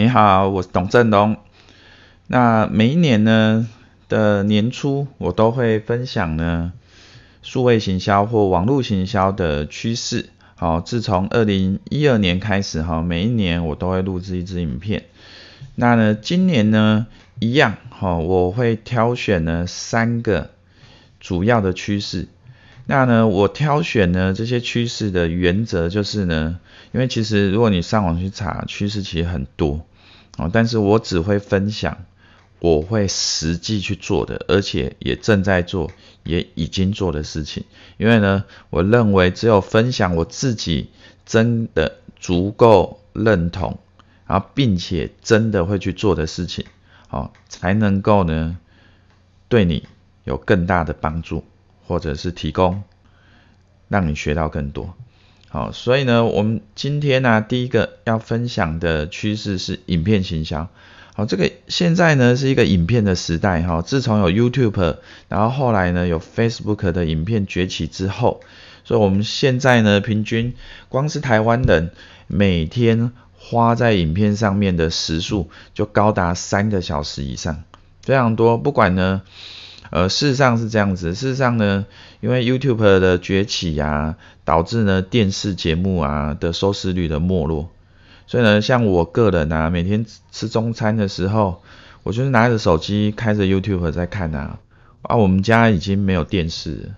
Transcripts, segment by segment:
你好，我是董振东。那每一年呢的年初，我都会分享呢数位行销或网络行销的趋势。好，自从二零一二年开始哈，每一年我都会录制一支影片。那呢，今年呢一样哈，我会挑选呢三个主要的趋势。那呢，我挑选呢这些趋势的原则就是呢。因为其实如果你上网去查，趋势其实很多啊，但是我只会分享我会实际去做的，而且也正在做，也已经做的事情。因为呢，我认为只有分享我自己真的足够认同，然后并且真的会去做的事情，哦，才能够呢对你有更大的帮助，或者是提供让你学到更多。好，所以呢，我们今天呢，第一个要分享的趋势是影片行销。好，这个现在呢是一个影片的时代哈，自从有 YouTube，然后后来呢有 Facebook 的影片崛起之后，所以我们现在呢，平均光是台湾人每天花在影片上面的时数就高达三个小时以上，非常多。不管呢。呃，事实上是这样子。事实上呢，因为 YouTube 的崛起啊，导致呢电视节目啊的收视率的没落。所以呢，像我个人啊，每天吃中餐的时候，我就是拿着手机开着 YouTube 在看啊。啊，我们家已经没有电视，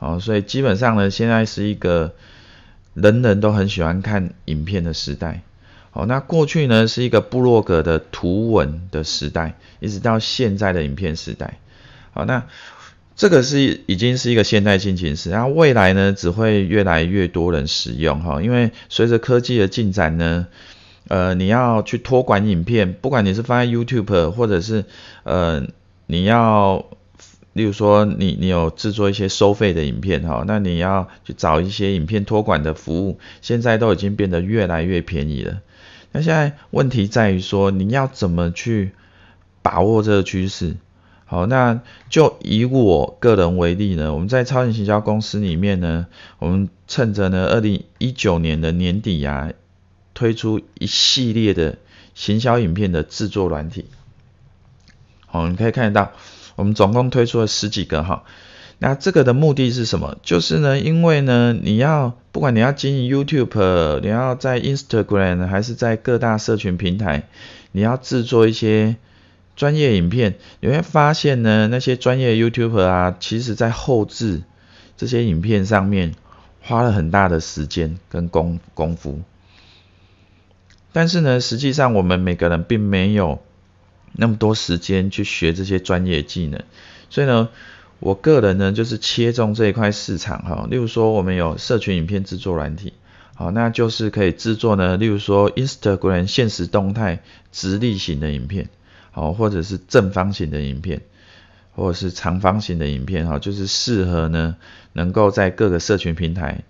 哦，所以基本上呢，现在是一个人人都很喜欢看影片的时代。哦，那过去呢是一个部落格的图文的时代，一直到现在的影片时代。好，那这个是已经是一个现代性趋势，然后未来呢只会越来越多人使用哈，因为随着科技的进展呢，呃，你要去托管影片，不管你是放在 YouTube 或者是呃，你要例如说你你有制作一些收费的影片哈，那你要去找一些影片托管的服务，现在都已经变得越来越便宜了。那现在问题在于说，你要怎么去把握这个趋势？好，那就以我个人为例呢，我们在超人行销公司里面呢，我们趁着呢二零一九年的年底呀，推出一系列的行销影片的制作软体。好，你可以看得到，我们总共推出了十几个哈。那这个的目的是什么？就是呢，因为呢，你要不管你要经营 YouTube，你要在 Instagram 还是在各大社群平台，你要制作一些。专业影片，你会发现呢，那些专业 YouTube 啊，其实在后置这些影片上面花了很大的时间跟功功夫。但是呢，实际上我们每个人并没有那么多时间去学这些专业技能，所以呢，我个人呢就是切中这一块市场哈。例如说，我们有社群影片制作软体，好，那就是可以制作呢，例如说 Instagram 现实动态直立型的影片。哦，或者是正方形的影片，或者是长方形的影片，哈，就是适合呢，能够在各个社群平台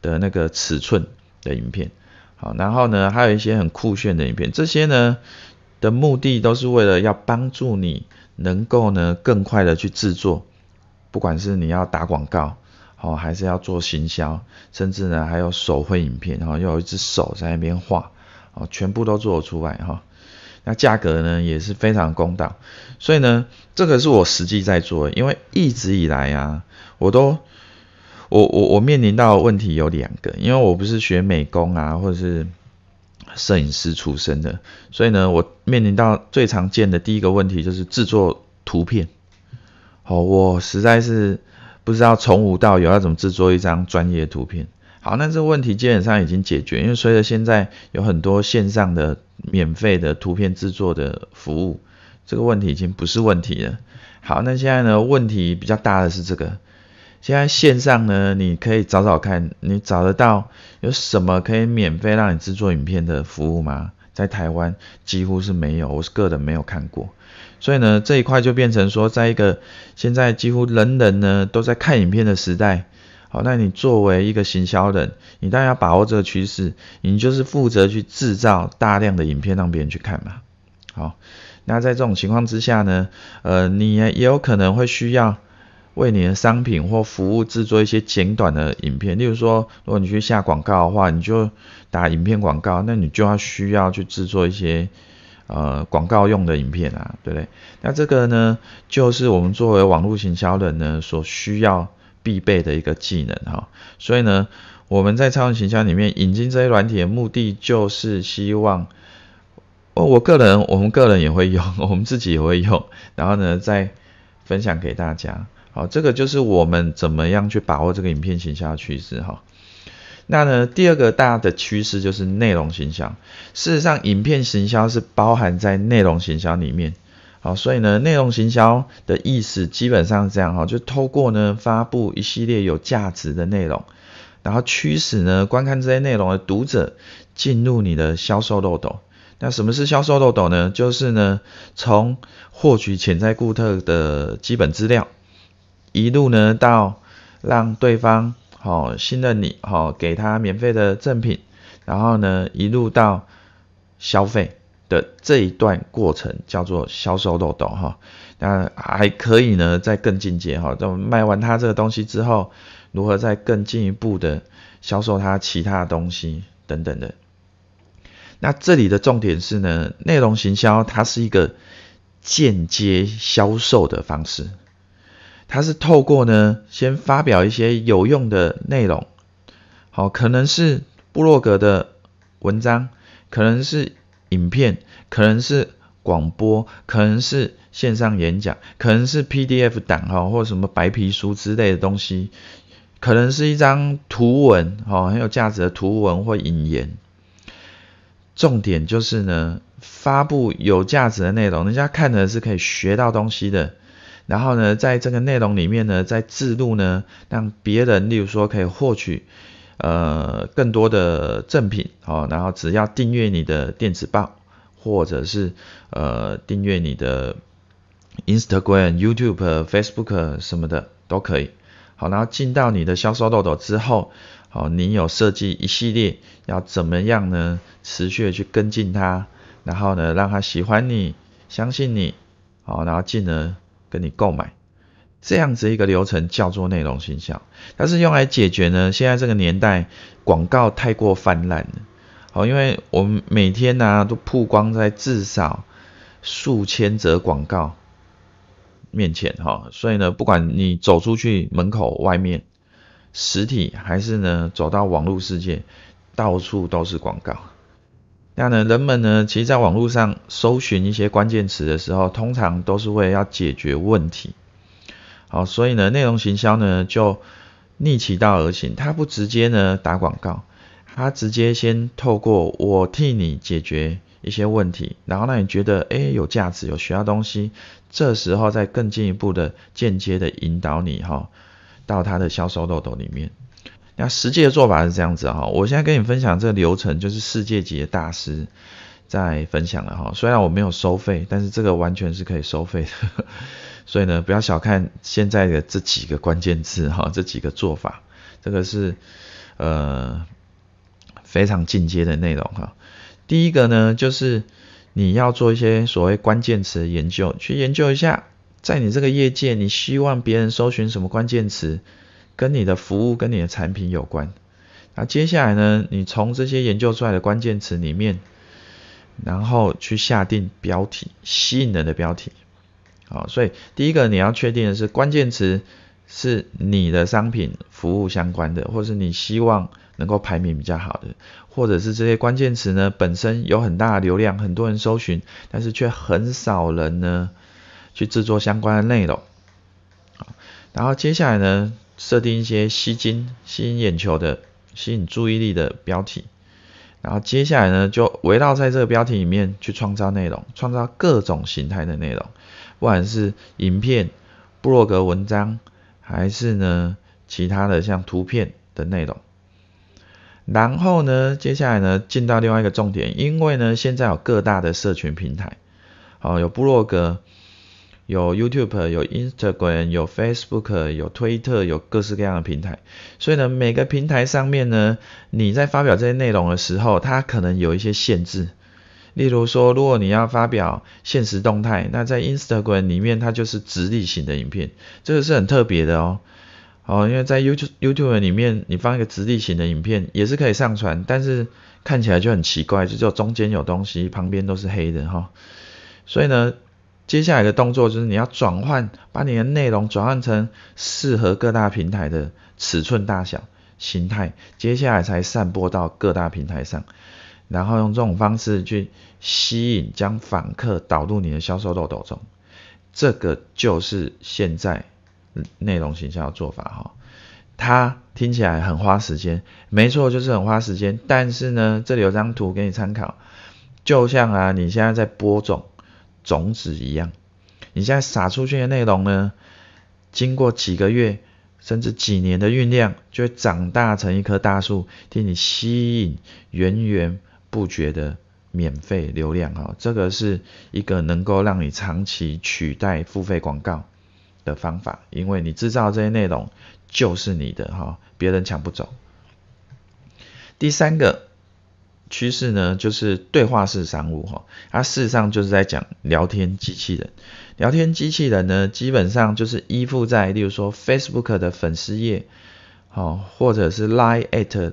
的那个尺寸的影片，好，然后呢，还有一些很酷炫的影片，这些呢的目的都是为了要帮助你能够呢更快的去制作，不管是你要打广告，哦，还是要做行销，甚至呢还有手绘影片，然后要一只手在那边画，哦，全部都做得出来，哈。那价格呢也是非常公道，所以呢，这个是我实际在做，因为一直以来啊，我都，我我我面临到的问题有两个，因为我不是学美工啊，或者是摄影师出身的，所以呢，我面临到最常见的第一个问题就是制作图片，哦，我实在是不知道从无到有要怎么制作一张专业的图片。好，那这个问题基本上已经解决，因为随着现在有很多线上的免费的图片制作的服务，这个问题已经不是问题了。好，那现在呢，问题比较大的是这个，现在线上呢，你可以找找看，你找得到有什么可以免费让你制作影片的服务吗？在台湾几乎是没有，我是个人没有看过，所以呢，这一块就变成说，在一个现在几乎人人呢都在看影片的时代。好，那你作为一个行销人，你当然要把握这个趋势，你就是负责去制造大量的影片让别人去看嘛。好，那在这种情况之下呢，呃，你也有可能会需要为你的商品或服务制作一些简短的影片。例如说，如果你去下广告的话，你就打影片广告，那你就要需要去制作一些呃广告用的影片啊，对不对？那这个呢，就是我们作为网络行销人呢，所需要。必备的一个技能哈，所以呢，我们在超人形象里面引进这些软体的目的，就是希望哦，我个人，我们个人也会用，我们自己也会用，然后呢，再分享给大家。好，这个就是我们怎么样去把握这个影片行销的趋势哈。那呢，第二个大的趋势就是内容行销。事实上，影片行销是包含在内容行销里面。好，所以呢，内容行销的意思基本上是这样哈，就透过呢发布一系列有价值的内容，然后驱使呢观看这些内容的读者进入你的销售漏斗。那什么是销售漏斗呢？就是呢从获取潜在顾客的基本资料，一路呢到让对方好信任你，好给他免费的赠品，然后呢一路到消费。的这一段过程叫做销售漏洞，哈，那还可以呢，在更进阶，哈，就卖完它这个东西之后，如何再更进一步的销售它其他东西等等的。那这里的重点是呢，内容行销它是一个间接销售的方式，它是透过呢，先发表一些有用的内容，好，可能是部落格的文章，可能是。影片可能是广播，可能是线上演讲，可能是 PDF 档哈，或什么白皮书之类的东西，可能是一张图文哈，很有价值的图文或引言。重点就是呢，发布有价值的内容，人家看的是可以学到东西的。然后呢，在这个内容里面呢，在制度呢，让别人，例如说可以获取。呃，更多的赠品哦，然后只要订阅你的电子报，或者是呃订阅你的 Instagram、YouTube、Facebook 什么的都可以。好，然后进到你的销售漏斗之后，好，你有设计一系列要怎么样呢？持续的去跟进他，然后呢让他喜欢你、相信你，好，然后进而跟你购买。这样子一个流程叫做内容行销，它是用来解决呢现在这个年代广告太过泛滥好，因为我们每天呢都曝光在至少数千则广告面前，哈，所以呢，不管你走出去门口外面实体，还是呢走到网络世界，到处都是广告。那呢，人们呢，其实在网络上搜寻一些关键词的时候，通常都是为了要解决问题。好，所以呢，内容行销呢就逆其道而行，它不直接呢打广告，它直接先透过我替你解决一些问题，然后让你觉得诶有价值，有学到东西，这时候再更进一步的间接的引导你哈到他的销售漏斗里面。那实际的做法是这样子哈，我现在跟你分享这个流程，就是世界级的大师在分享了哈，虽然我没有收费，但是这个完全是可以收费的。所以呢，不要小看现在的这几个关键字哈，这几个做法，这个是呃非常进阶的内容哈。第一个呢，就是你要做一些所谓关键词研究，去研究一下，在你这个业界，你希望别人搜寻什么关键词，跟你的服务跟你的产品有关。那接下来呢，你从这些研究出来的关键词里面，然后去下定标题，吸引人的标题。好，所以第一个你要确定的是，关键词是你的商品、服务相关的，或是你希望能够排名比较好的，或者是这些关键词呢本身有很大的流量，很多人搜寻，但是却很少人呢去制作相关的内容。好，然后接下来呢设定一些吸睛、吸引眼球的、吸引注意力的标题，然后接下来呢就围绕在这个标题里面去创造内容，创造各种形态的内容。不管是影片、布洛格文章，还是呢其他的像图片的内容，然后呢接下来呢进到另外一个重点，因为呢现在有各大的社群平台，哦有部落格、有 YouTube、有 Instagram、有 Facebook、有推特、有各式各样的平台，所以呢每个平台上面呢你在发表这些内容的时候，它可能有一些限制。例如说，如果你要发表现实动态，那在 Instagram 里面它就是直立型的影片，这个是很特别的哦。哦，因为在 YouTube YouTube 里面，你放一个直立型的影片也是可以上传，但是看起来就很奇怪，就只有中间有东西，旁边都是黑的哈。所以呢，接下来的动作就是你要转换，把你的内容转换成适合各大平台的尺寸大小、形态，接下来才散播到各大平台上。然后用这种方式去吸引，将访客导入你的销售漏斗中。这个就是现在内容形象的做法哈。它听起来很花时间，没错，就是很花时间。但是呢，这里有张图给你参考，就像啊，你现在在播种种子一样，你现在撒出去的内容呢，经过几个月甚至几年的酝酿，就会长大成一棵大树，替你吸引源源。不绝的免费流量啊，这个是一个能够让你长期取代付费广告的方法，因为你制造这些内容就是你的哈，别人抢不走。第三个趋势呢，就是对话式商务哈，它事实上就是在讲聊天机器人。聊天机器人呢，基本上就是依附在例如说 Facebook 的粉丝页，好或者是 Line at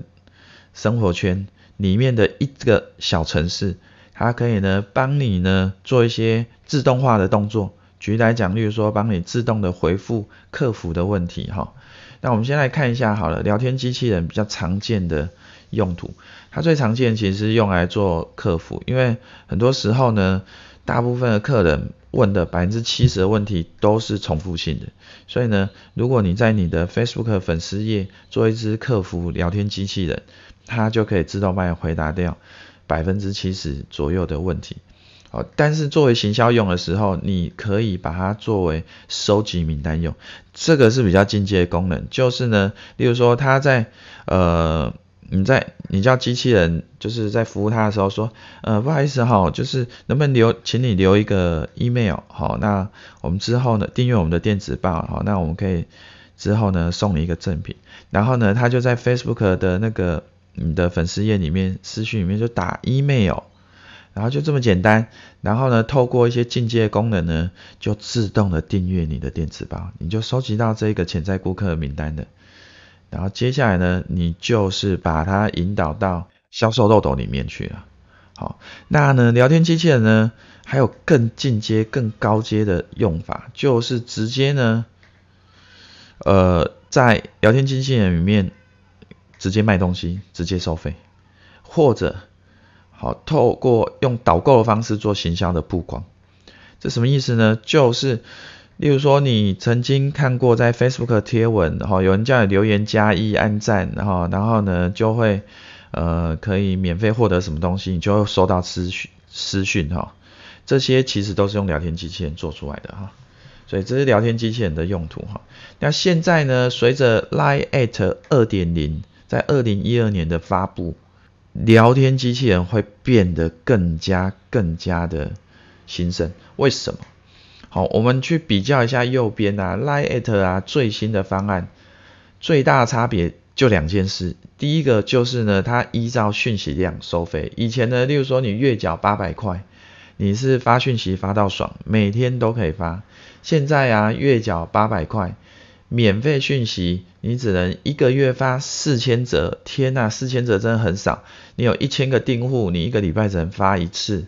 生活圈。里面的一个小程式，它可以呢帮你呢做一些自动化的动作，举例来讲，例如说帮你自动的回复客服的问题哈。那我们先来看一下好了，聊天机器人比较常见的用途，它最常见其实用来做客服，因为很多时候呢，大部分的客人问的百分之七十的问题都是重复性的，所以呢，如果你在你的 Facebook 粉丝页做一只客服聊天机器人。他就可以自动你回答掉百分之七十左右的问题。哦，但是作为行销用的时候，你可以把它作为收集名单用。这个是比较进阶的功能，就是呢，例如说他在呃，你在你叫机器人就是在服务他的时候说，呃，不好意思哈，就是能不能留，请你留一个 email，好，那我们之后呢订阅我们的电子报，好，那我们可以之后呢送你一个赠品。然后呢，他就在 Facebook 的那个。你的粉丝页里面、私讯里面就打 email，然后就这么简单。然后呢，透过一些进阶功能呢，就自动的订阅你的电子包，你就收集到这个潜在顾客名单的。然后接下来呢，你就是把它引导到销售漏斗里面去了。好，那呢，聊天机器人呢，还有更进阶、更高阶的用法，就是直接呢，呃，在聊天机器人里面。直接卖东西，直接收费，或者好透过用导购的方式做行销的曝光。这什么意思呢？就是例如说你曾经看过在 Facebook 贴文，哈，有人叫你留言加一按赞，然后然后呢就会呃可以免费获得什么东西，你就会收到私讯私讯哈，这些其实都是用聊天机器人做出来的哈，所以这是聊天机器人的用途哈。那现在呢，随着 Line at 二点零。在二零一二年的发布，聊天机器人会变得更加、更加的兴盛。为什么？好，我们去比较一下右边啊，Lite 啊最新的方案，最大差别就两件事。第一个就是呢，它依照讯息量收费。以前呢，例如说你月缴八百块，你是发讯息发到爽，每天都可以发。现在啊，月缴八百块。免费讯息，你只能一个月发四千则。天呐，四千则真的很少。你有一千个订户，你一个礼拜只能发一次，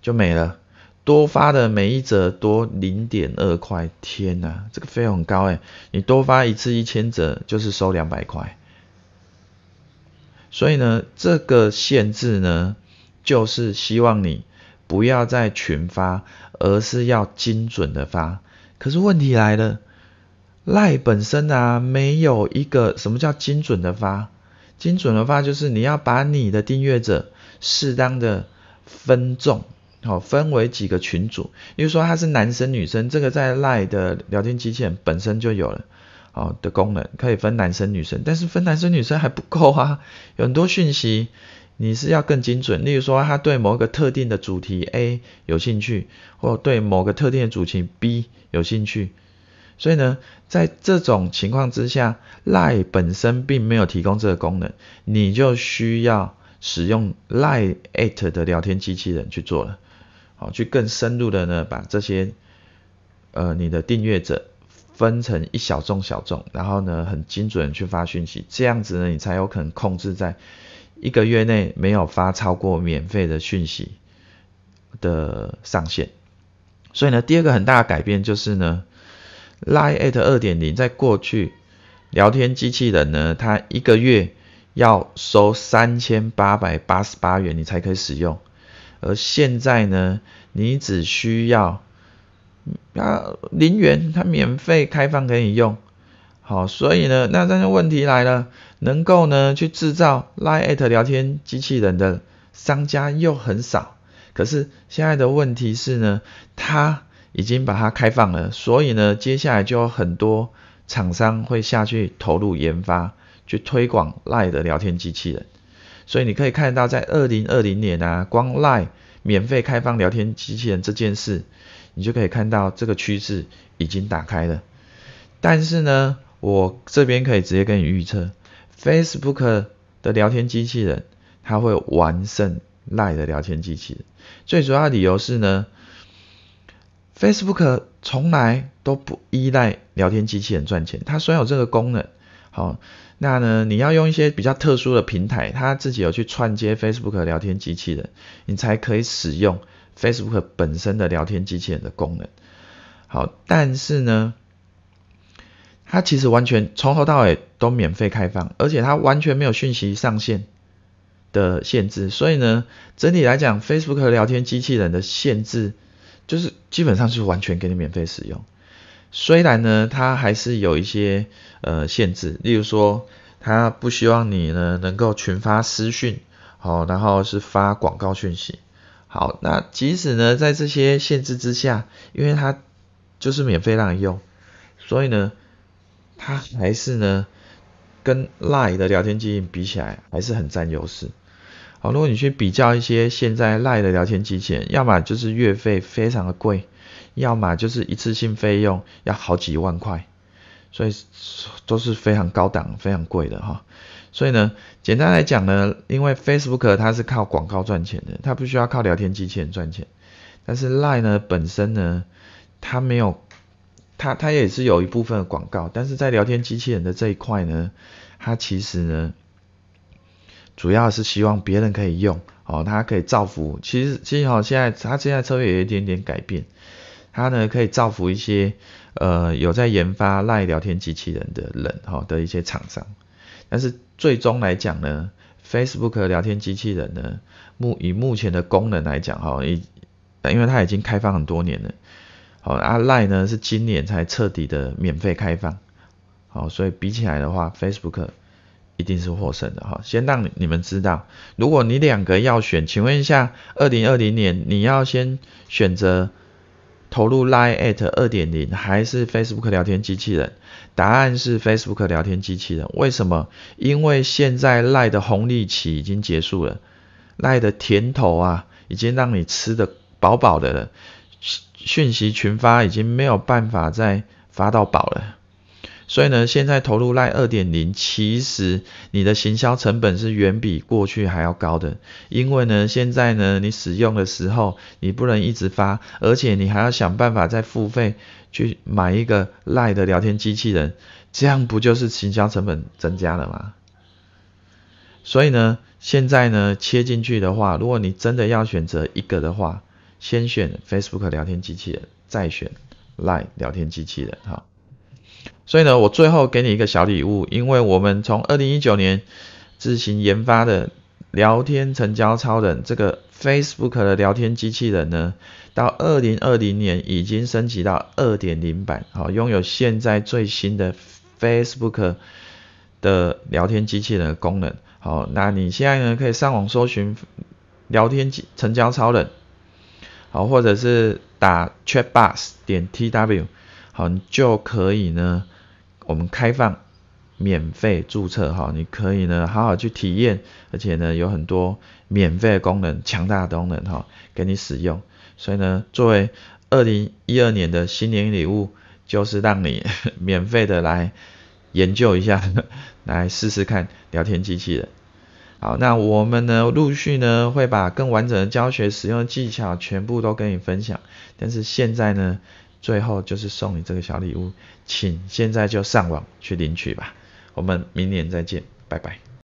就没了。多发的每一则多零点二块。天呐，这个费用很高哎。你多发一次一千则就是收两百块。所以呢，这个限制呢，就是希望你不要再群发，而是要精准的发。可是问题来了。赖本身啊，没有一个什么叫精准的发，精准的发就是你要把你的订阅者适当的分众，好，分为几个群组。例如说他是男生、女生，这个在赖的聊天机器人本身就有了，哦的功能可以分男生、女生，但是分男生、女生还不够啊，有很多讯息你是要更精准。例如说他对某个特定的主题 A 有兴趣，或对某个特定的主题 B 有兴趣。所以呢，在这种情况之下，l i e 本身并没有提供这个功能，你就需要使用 Line at 的聊天机器人去做了，好，去更深入的呢把这些呃你的订阅者分成一小众小众，然后呢很精准去发讯息，这样子呢你才有可能控制在一个月内没有发超过免费的讯息的上限。所以呢，第二个很大的改变就是呢。Lie at 二点零，在过去聊天机器人呢，它一个月要收三千八百八十八元，你才可以使用。而现在呢，你只需要啊零元，它免费开放给你用。好，所以呢，那但是问题来了，能够呢去制造 Lie at 聊天机器人的商家又很少。可是现在的问题是呢，它。已经把它开放了，所以呢，接下来就有很多厂商会下去投入研发，去推广赖的聊天机器人。所以你可以看到，在二零二零年啊，光赖免费开放聊天机器人这件事，你就可以看到这个趋势已经打开了。但是呢，我这边可以直接跟你预测，Facebook 的聊天机器人它会完胜赖的聊天机器人。最主要理由是呢。Facebook 从来都不依赖聊天机器人赚钱，它虽然有这个功能，好，那呢，你要用一些比较特殊的平台，它自己有去串接 Facebook 聊天机器人，你才可以使用 Facebook 本身的聊天机器人的功能，好，但是呢，它其实完全从头到尾都免费开放，而且它完全没有讯息上限的限制，所以呢，整体来讲，Facebook 聊天机器人的限制。就是基本上是完全给你免费使用，虽然呢它还是有一些呃限制，例如说它不希望你呢能够群发私讯，好，然后是发广告讯息，好，那即使呢在这些限制之下，因为它就是免费让你用，所以呢它还是呢跟 Line 的聊天录比起来还是很占优势。好，如果你去比较一些现在赖的聊天机器人，要么就是月费非常的贵，要么就是一次性费用要好几万块，所以都是非常高档、非常贵的哈。所以呢，简单来讲呢，因为 Facebook 它是靠广告赚钱的，它不需要靠聊天机器人赚钱。但是赖呢本身呢，它没有，它它也是有一部分的广告，但是在聊天机器人的这一块呢，它其实呢。主要是希望别人可以用，哦，它可以造福。其实，其实哈，现在它现在策略有一点点改变，它呢可以造福一些，呃，有在研发赖聊天机器人的人，哈的一些厂商。但是最终来讲呢，Facebook 聊天机器人呢，目以目前的功能来讲，哈，以因为它已经开放很多年了，好，阿赖呢是今年才彻底的免费开放，好，所以比起来的话，Facebook。一定是获胜的哈，先让你们知道，如果你两个要选，请问一下，二零二零年你要先选择投入 LINE at 二点零还是 Facebook 聊天机器人？答案是 Facebook 聊天机器人。为什么？因为现在 LINE 的红利期已经结束了，LINE 的甜头啊，已经让你吃的饱饱的了，讯息群发已经没有办法再发到饱了。所以呢，现在投入 Line 二点零，其实你的行销成本是远比过去还要高的，因为呢，现在呢，你使用的时候，你不能一直发，而且你还要想办法再付费去买一个 Line 的聊天机器人，这样不就是行销成本增加了吗？所以呢，现在呢，切进去的话，如果你真的要选择一个的话，先选 Facebook 聊天机器人，再选 Line 聊天机器人，哈。所以呢，我最后给你一个小礼物，因为我们从二零一九年自行研发的聊天成交超人这个 Facebook 的聊天机器人呢，到二零二零年已经升级到二点零版，好，拥有现在最新的 Facebook 的聊天机器人的功能。好，那你现在呢可以上网搜寻聊天成交超人，好，或者是打 c h a t b u s 点 tw。好，你就可以呢，我们开放免费注册哈，你可以呢好好去体验，而且呢有很多免费功能、强大的功能哈，给你使用。所以呢，作为二零一二年的新年礼物，就是让你 免费的来研究一下，来试试看聊天机器人。好，那我们呢陆续呢会把更完整的教学、使用技巧全部都跟你分享，但是现在呢。最后就是送你这个小礼物，请现在就上网去领取吧。我们明年再见，拜拜。